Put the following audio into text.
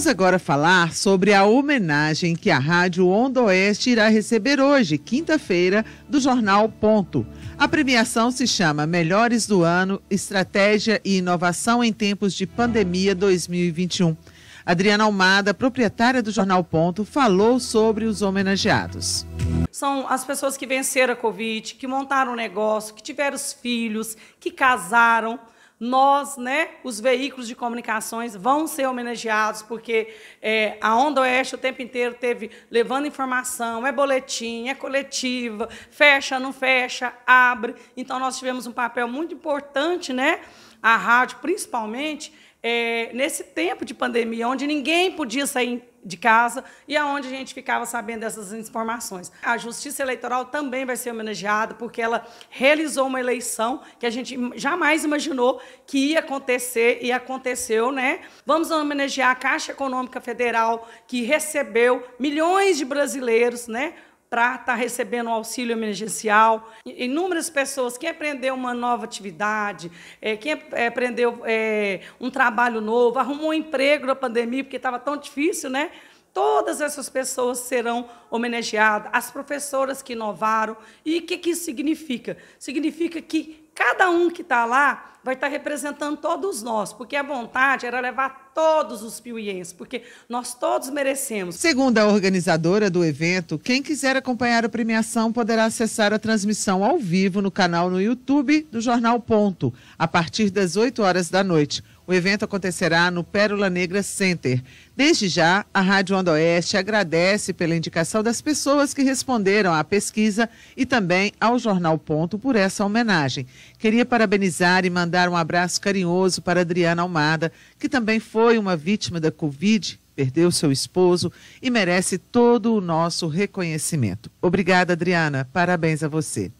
Vamos agora falar sobre a homenagem que a Rádio Onda Oeste irá receber hoje, quinta-feira, do jornal Ponto. A premiação se chama Melhores do Ano, Estratégia e Inovação em Tempos de Pandemia 2021. Adriana Almada, proprietária do jornal Ponto, falou sobre os homenageados. São as pessoas que venceram a Covid, que montaram um negócio, que tiveram os filhos, que casaram nós, né, os veículos de comunicações vão ser homenageados, porque é, a Onda Oeste o tempo inteiro teve levando informação, é boletim, é coletiva, fecha, não fecha, abre. Então, nós tivemos um papel muito importante, né? a rádio, principalmente é, nesse tempo de pandemia, onde ninguém podia sair de casa e aonde a gente ficava sabendo dessas informações. A Justiça Eleitoral também vai ser homenageada porque ela realizou uma eleição que a gente jamais imaginou que ia acontecer e aconteceu, né? Vamos homenagear a Caixa Econômica Federal que recebeu milhões de brasileiros, né? para estar tá recebendo um auxílio emergencial. Inúmeras pessoas, quem aprendeu uma nova atividade, é, quem eh, aprendeu é, um trabalho novo, arrumou um emprego na pandemia, porque estava tão difícil, né? Todas essas pessoas serão homenageadas, as professoras que inovaram. E o que, que isso significa? Significa que cada um que está lá vai estar representando todos nós, porque a vontade era levar todos os piuienses, porque nós todos merecemos. Segundo a organizadora do evento, quem quiser acompanhar a premiação poderá acessar a transmissão ao vivo no canal no YouTube do Jornal Ponto, a partir das 8 horas da noite. O evento acontecerá no Pérola Negra Center. Desde já, a Rádio Onda Oeste agradece pela indicação das pessoas que responderam à pesquisa e também ao Jornal Ponto por essa homenagem. Queria parabenizar e mandar um abraço carinhoso para Adriana Almada, que também foi uma vítima da Covid perdeu seu esposo e merece todo o nosso reconhecimento. Obrigada, Adriana. Parabéns a você.